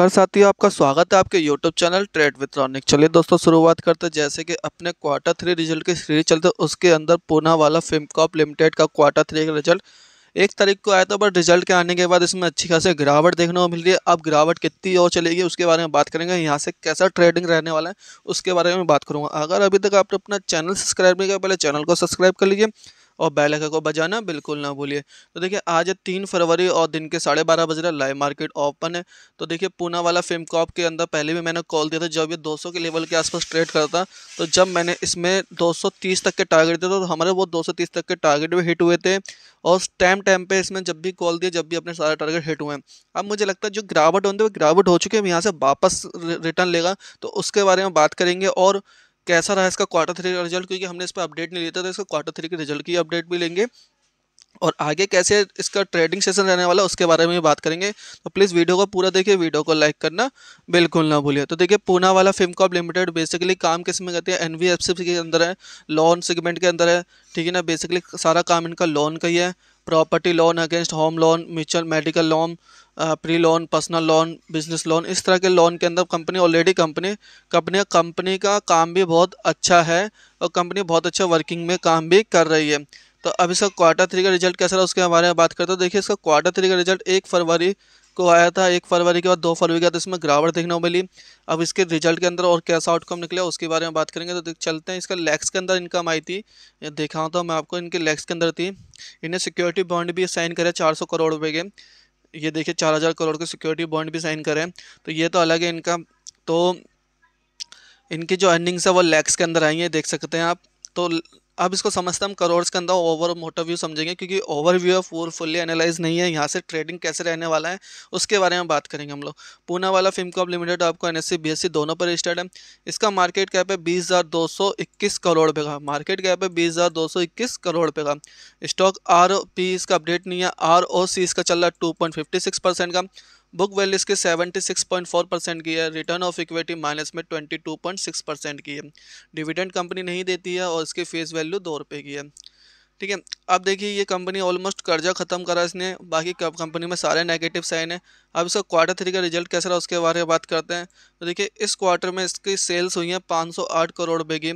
नमस्कार साथियों आपका स्वागत है आपके YouTube channel trade with Ronik चलिए दोस्तों शुरुआत करते हैं जैसे कि अपने क्वार्टर थ्री रिजल्ट की सीरीज चलते उसके अंदर पुणे वाला फिमकॉप लिमिटेड का क्वार्टर थ्री का रिजल्ट एक तारीख को आया था बट रिजल्ट के आने के बाद इसमें अच्छी खासी गिरावट देखने को मिल रही है अब गिरावट कितनी और चलेगी उसके बारे में बात करेंगे यहाँ से कैसा ट्रेडिंग रहने वाला है उसके बारे में बात करूँगा अगर अभी तक आपने अपना चैनल सब्सक्राइब नहीं किया पहले चैनल को सब्सक्राइब कर लीजिए और बैल आइकन को बजाना बिल्कुल ना भूलिए तो देखिए आज है तीन फरवरी और दिन के साढ़े बारह बज रहे लाइव मार्केट ओपन है तो देखिए पूना वाला फिल्म कॉप के अंदर पहले भी मैंने कॉल दिया था जब ये 200 के लेवल के आसपास ट्रेड करता तो जब मैंने इसमें 230 तक के टारगेट दिए तो हमारे वो दो तक के टारगेट भी हिट हुए थे और टाइम टाइम पर इसमें जब भी कॉल दिया जब भी अपने सारे टारगेट हिट हुए हैं अब मुझे लगता है जो गिरावट होते वो गिरावट हो चुके हैं यहाँ से वापस रिटर्न लेगा तो उसके बारे में बात करेंगे और कैसा रहा इसका क्वार्टर थ्री का रिजल्ट क्योंकि हमने इस पर अपडेट नहीं लिया था तो इसका क्वार्टर थ्री के रिजल्ट की अपडेट भी लेंगे और आगे कैसे इसका ट्रेडिंग सेशन रहने वाला उसके बारे में बात करेंगे तो प्लीज़ वीडियो को पूरा देखिए वीडियो को लाइक करना बिल्कुल ना भूलिए तो देखिए Poona Poonawalla Fincorp limited basically काम किस में करते हैं एन वी के अंदर है लोन सेगमेंट के अंदर है ठीक है ना बेसिकली सारा काम इनका लोन का ही है property loan against home loan mutual medical loan pre loan personal loan business loan इस तरह के लोन के अंदर company already company company company का काम भी बहुत अच्छा है और कंपनी बहुत अच्छा वर्किंग में काम भी कर रही है तो अब इसका क्वार्टर थ्री का रिजल्ट कैसा रहा उसके बारे में बात करते हैं देखिए इसका क्वार्टर थ्री का रिजल्ट एक फरवरी को आया था एक फरवरी के बाद दो फरवरी का तो इसमें गिरावट देखने को मिली अब इसके रिजल्ट के अंदर और कैसा आउटकम निकला उसके बारे में बात करेंगे तो चलते हैं इसका लैक्स के अंदर इनकम आई थी देखा तो मैं आपको इनके लैक्स के अंदर थी इन्हें सिक्योरिटी बॉन्ड भी साइन करे चार करोड़ रुपये के ये देखिए चार हज़ार करोड़ के सिक्योरिटी बॉन्ड भी साइन करें तो ये तो अलग है इनका तो इनकी जो अर्निंग्स है वो लैक्स के अंदर आई हैं देख सकते हैं आप तो अब इसको समझते हम करोड़ के अंदर ओवर मोटर व्यू समझेंगे क्योंकि ओवर व्यू ऑफ वोर फुल्ली एनालाइज नहीं है यहाँ से ट्रेडिंग कैसे रहने वाला है उसके बारे में बात करेंगे हम लोग पूना वाला फिमकॉप लिमिटेड आपको एन एस e, e दोनों पर रजिस्टर्ड है इसका मार्केट कैप है बीस करोड़ रुपये का मार्केट कैप है बीस करोड़ रुपये का स्टॉक आर इसका अपडेट नहीं है आर इसका चल रहा है टू का बुक वैल्यू इसकी 76.4 परसेंट की है रिटर्न ऑफ इक्विटी माइनस में 22.6 परसेंट की है डिविडेंड कंपनी नहीं देती है और इसकी फेस वैल्यू दो रुपये की है ठीक है अब देखिए ये कंपनी ऑलमोस्ट कर्जा ख़त्म करा इसने बाकी कंपनी में सारे नेगेटिव साइन है अब इसका क्वार्टर थ्री का रिजल्ट कैसा रहा उसके बारे में बात करते हैं तो देखिए इस क्वार्टर में इसकी सेल्स हुई हैं 508 करोड़ रुपये की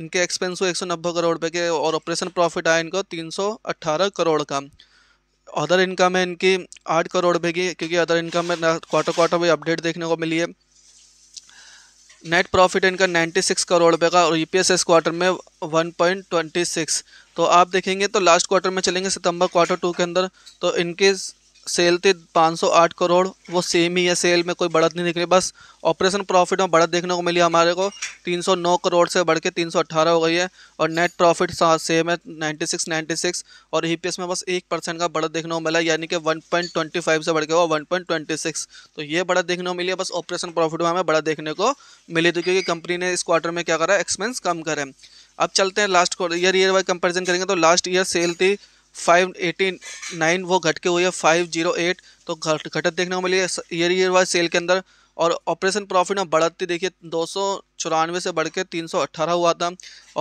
इनके एक्सपेंस हुए नब्बे करोड़ रुपये के और ऑपरेशन प्रॉफिट आया इनका अट्ठारह करोड़ का अदर इनकम है इनकी आठ करोड़ रुपये की क्योंकि अदर इनकम में क्वार्टर क्वार्टर में अपडेट देखने को मिली है नेट प्रॉफिट इनका 96 करोड़ रुपये का और ईपीएस e इस क्वार्टर में 1.26 तो आप देखेंगे तो लास्ट क्वार्टर में चलेंगे सितंबर क्वार्टर टू के अंदर तो इनके सेल थी 508 करोड़ वो सेम ही है सेल में कोई बढ़त नहीं दिख रही बस ऑपरेशन प्रॉफिट में बढ़त देखने को मिली हमारे को 309 करोड़ से बढ़ के 318 हो गई है और नेट प्रॉफिट सेम है 96 96 और ई e में बस एक परसेंट का बढ़त देखने को मिला यानी कि 1.25 से बढ़ के हुआ सिक्स तो ये बढ़त देखने को मिली है बस ऑपरेशन प्रॉफिट में हमें बढ़त देखने को मिली थी क्योंकि कंपनी ने इस क्वार्टर में क्या करा एक्सपेंस कम करें अब चलते हैं last year year wise comparison करेंगे तो लास्ट ईयर सेल थी फाइव एटी नाइन वो घट के हुई है फाइव जीरो एट तो घट घटत देखने को मिली है ईयर ईयर वाइज सेल के अंदर और ऑपरेशन प्रॉफिट में बढ़ती देखिए दो सौ चौरानवे से बढ़ के तीन सौ अट्ठारह हुआ था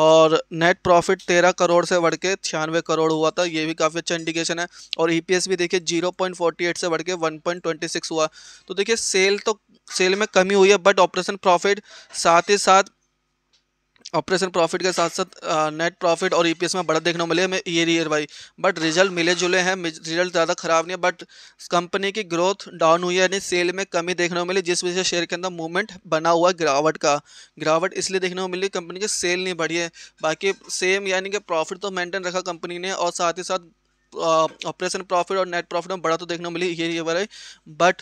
और नेट प्रॉफिट तेरह करोड़ से बढ़ के छियानवे करोड़ हुआ था ये भी काफ़ी अच्छा इंडिकेशन है और ई e भी देखिए जीरो से बढ़ के 1.26 हुआ तो देखिए सेल तो सेल में कमी हुई है बट ऑपरेशन प्रॉफिट साथ ही साथ ऑपरेशन प्रॉफिट के साथ साथ नेट प्रॉफिट और ईपीएस e में बढ़त देखने को मिले हमें year year Y but result मिले जुले हैं रिजल्ट ज़्यादा खराब नहीं है बट कंपनी की ग्रोथ डाउन हुई है यानी सेल में कमी देखने को मिली जिस वजह से शेयर के अंदर मूवमेंट बना हुआ गिरावट का गिरावट इसलिए देखने को मिली कंपनी की सेल नहीं बढ़ी है बाकी सेम यानी कि प्रॉफिट तो मेनटेन रखा कंपनी ने और साथ ही साथ ऑपरेशन प्रॉफिट और नेट प्रॉफिट में बड़ा तो देखने को मिली ईयर ईयर वाई बट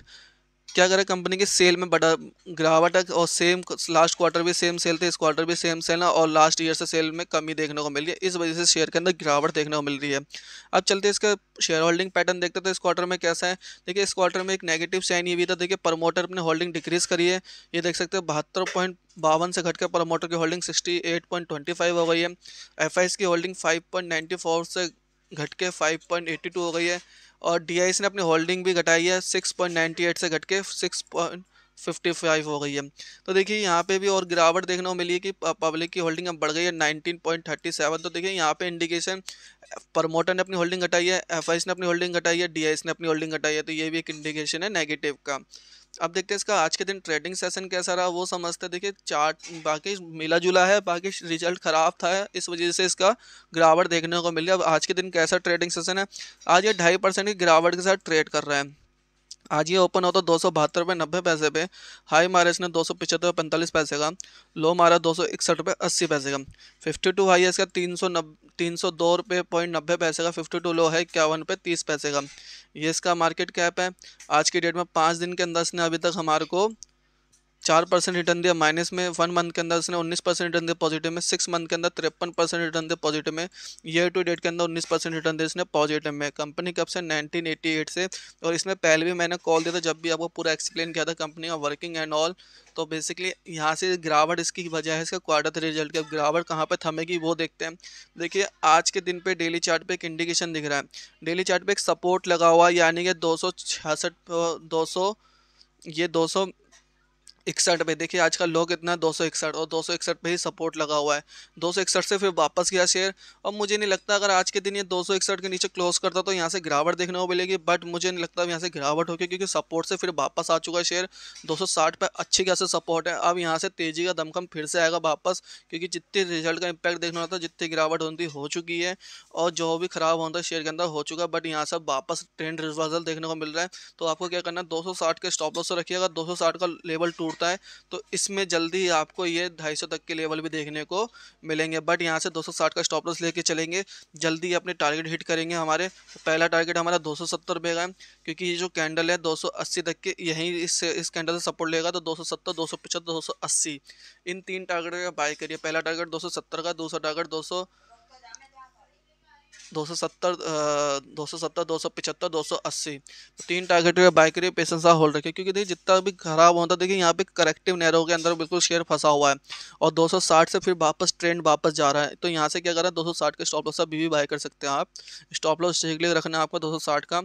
क्या करें कंपनी के सेल में बड़ा गिरावट है और सेम लास्ट क्वार्टर भी सेम सेल थे इस क्वार्टर भी सेम सेल है और लास्ट ईयर से सेल में कमी देखने को मिल रही है इस वजह से शेयर के अंदर गिरावट देखने को मिल रही है अब चलते इसका शेयर होल्डिंग पैटर्न देखते तो इस क्वार्टर में कैसा है देखिए इस क्वार्टर में एक नेगेटिव साइन ये भी था देखिए प्रमोटर अपने होल्डिंग डिक्रीज़ करी है ये देख सकते हैं बहत्तर पॉइंट बावन से घटकर प्रमोटर की holding sixty eight point twenty five हो गई है एफ की holding five point ninety four से घट के फाइव पॉइंट एट्टी टू हो गई है और डी ने अपनी होल्डिंग भी घटाई है सिक्स पॉइंट नाइन्टी एट से घट के सिक्स पॉइंट फिफ्टी फाइव हो गई है तो देखिए यहाँ पे भी और गिरावट देखने को मिली है कि पब्लिक की होल्डिंग अब बढ़ गई है नाइनटीन पॉइंट थर्टी सेवन तो देखिए यहाँ पे इंडिकेशन प्रमोटर ने अपनी होल्डिंग घटाई है एफ ने अपनी होल्डिंग घटाई है डी ने अपनी होल्डिंग घटाई है तो ये भी एक इंडिकेशन है नेगेटिव का अब देखते हैं इसका आज के दिन ट्रेडिंग सेशन कैसा रहा वो समझते हैं देखिए चार्ट बाकी मिला जुला है बाकी रिजल्ट ख़राब था इस वजह से इसका गिरावट देखने को मिल है अब आज के दिन कैसा ट्रेडिंग सेशन है आज ये ढाई परसेंट की गिरावट के साथ ट्रेड कर रहा है आज ये ओपन होता तो दो सौ बहत्तर रुपये नब्बे पैसे पे हाई मारा इसने दो सौ पचहत्तर रुपये पैंतालीस पैसे का लो मारा दो सौ इकसठ रुपये अस्सी पैसे का फिफ्टी टू हाई है इसका तीन सौ नब तीन सौ दो रुपये पॉइंट नब्बे पैसे का फिफ्टी टू लो है इक्यावन रुपये तीस पैसे का ये इसका मार्केट कैप है आज की डेट में पाँच दिन के अंदर इसने अभी तक हमारे को चार परसेंट रिटर्न दिया माइनस में वन मंथ के अंदर उसने उन्नीस परसेंट रिटर्न दिया पॉजिटिव में सिक्स मंथ के अंदर तिरपन परसेंट रिटर्न दिया पॉजिटिव में ईयर टू डेट के अंदर उन्नीस परसेंट रिटर्न दिया इसने पॉजिटिव में कंपनी कब से नाइनटीन एटी एट से और इसमें पहले भी मैंने कॉल दिया था जब भी आपको पूरा एक्सप्लेन किया था कंपनी का वर्किंग एंड ऑल तो बेसिकली यहाँ से गिरावट इसकी वजह है इसका क्वार्टर थ्री रिजल्ट की अब गिरावट कहाँ पर थमेगी वो देखते हैं देखिए आज के दिन पर डेली चार्ट एक इंडिकेशन दिख रहा है डेली चार्ट एक सपोर्ट लगा हुआ यानी कि दो सौ छियासठ दो सौ ये दो सौ इकसठ पे देखिए आज का लो कितना दो सौ इकसठ और दो सौ इकसठ पे ही सपोर्ट लगा हुआ है दो सौ इकसठ से फिर वापस गया शेयर और मुझे नहीं लगता अगर आज के दिन ये दो सौ इकसठ के नीचे क्लोज करता तो यहाँ से गिरावट देखने को मिलेगी बट मुझे नहीं लगता यहाँ से गिरावट होगी क्योंकि सपोर्ट से फिर वापस आ चुका है शेयर दो सौ साठ पर अच्छी खासी सपोर्ट है अब यहाँ से तेज़ी का दमकम फिर से आएगा वापस क्योंकि जितने रिजल्ट का इम्पैक्ट देखना होता है जितनी गिरावट होती हो चुकी है और जो भी ख़राब होता है शेयर के अंदर हो चुका है बट यहाँ से वापस ट्रेंड रिवर्सल देखने को मिल रहा है तो आपको क्या करना है दो के स्टॉप लॉस रखिएगा दो का लेवल टूट टूटता है तो इसमें जल्दी ही आपको ये 250 तक के लेवल भी देखने को मिलेंगे बट यहाँ से 260 का स्टॉप लॉस लेके चलेंगे जल्दी ही अपने टारगेट हिट करेंगे हमारे पहला टारगेट हमारा 270 रुपये का है क्योंकि ये जो कैंडल है 280 तक के यहीं इस इस कैंडल से सपोर्ट लेगा तो 270 275 280 इन तीन टारगेट का बाय करिए पहला टारगेट सत्तर का दूसरा टारगेट सौ दो सौ सत्तर दो सौ सत्तर दो सौ पचहत्तर दो सौ अस्सी तो तीन टारगेट बाइक रे पेशेंस होल्ड रखे क्योंकि देखिए जितना भी खराब होता देखिए यहाँ पे करेक्टिव नैरो के अंदर बिल्कुल शेयर फंसा हुआ है और 260 से फिर वापस ट्रेंड वापस जा रहा है तो यहाँ से क्या कर रहा है साठ के स्टॉप लॉस अभी भी बाय कर सकते हैं आप स्टॉप लॉस के लिए रखना है आपका 260 का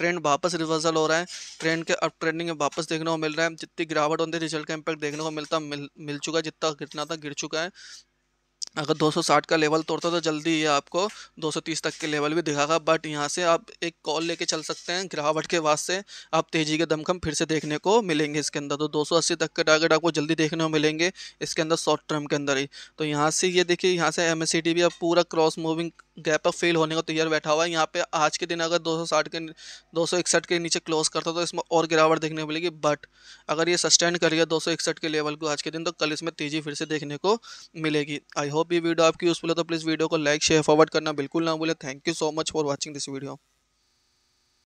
ट्रेंड वापस रिवर्सल हो रहा है ट्रेंड के अप ट्रेंडिंग में वापस देखने को मिल रहा है जितनी गिरावट होती है रिजल्ट का इम्पैक्ट देखने को मिलता मिल मिल चुका है जितना गिरना था गिर चुका है अगर 260 का लेवल तोड़ता तो जल्दी ये आपको 230 तक के लेवल भी दिखाएगा बट यहाँ से आप एक कॉल लेके चल सकते हैं गिरावट के वास्ते से आप तेज़ी के दमखम फिर से देखने को मिलेंगे इसके अंदर तो 280 तक के टारगेट आपको जल्दी देखने को मिलेंगे इसके अंदर शॉर्ट टर्म के अंदर ही तो यहाँ से ये देखिए यहाँ से एम भी आप पूरा क्रॉस मूविंग गैप पर फेल होने को तैयार बैठा हुआ है यहाँ पे आज के दिन अगर 260 के 261 के नीचे क्लोज करता तो इसमें और गिरावट देखने को मिलेगी बट अगर ये सस्टेंड गया 261 के लेवल को आज के दिन तो कल इसमें तेज़ी फिर से देखने को मिलेगी आई होप ये वीडियो आपकी यूज़फुल है तो प्लीज़ वीडियो को लाइक शेयर फॉरवर्ड करना बिल्कुल ना भूलें thank you so much for watching this video